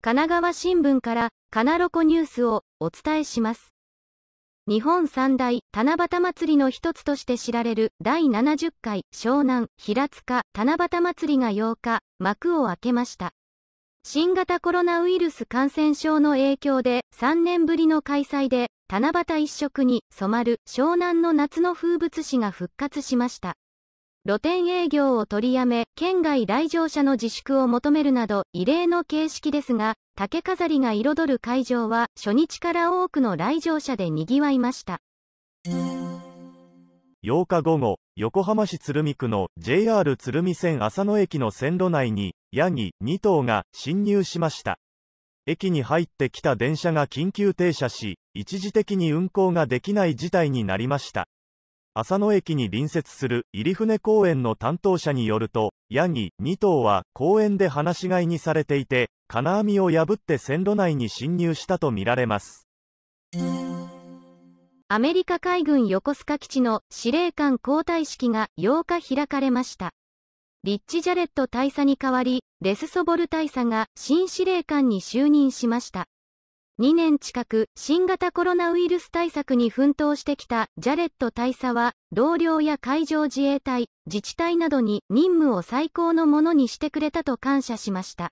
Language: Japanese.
神奈川新聞からカナロコニュースをお伝えします。日本三大七夕祭りの一つとして知られる第70回湘南平塚七夕祭りが8日幕を開けました。新型コロナウイルス感染症の影響で3年ぶりの開催で七夕一色に染まる湘南の夏の風物詩が復活しました。露店営業を取りやめ、県外来場者の自粛を求めるなど、異例の形式ですが、竹飾りが彩る会場は、初日から多くの来場者で賑わいました。8日午後、横浜市鶴見区の JR 鶴見線浅野駅の線路内に、ヤギ2頭が侵入しました。駅に入ってきた電車が緊急停車し、一時的に運行ができない事態になりました。浅野駅に隣接する入船公園の担当者によると、ヤギ2頭は公園で放し飼いにされていて、金網を破って線路内に侵入したとみられます。アメリカ海軍横須賀基地の司令官交代式が8日開かれました。リッチ・ジャレット大佐に代わり、レス・ソボル大佐が新司令官に就任しました。2年近く新型コロナウイルス対策に奮闘してきたジャレット大佐は、同僚や海上自衛隊、自治体などに任務を最高のものにしてくれたと感謝しました。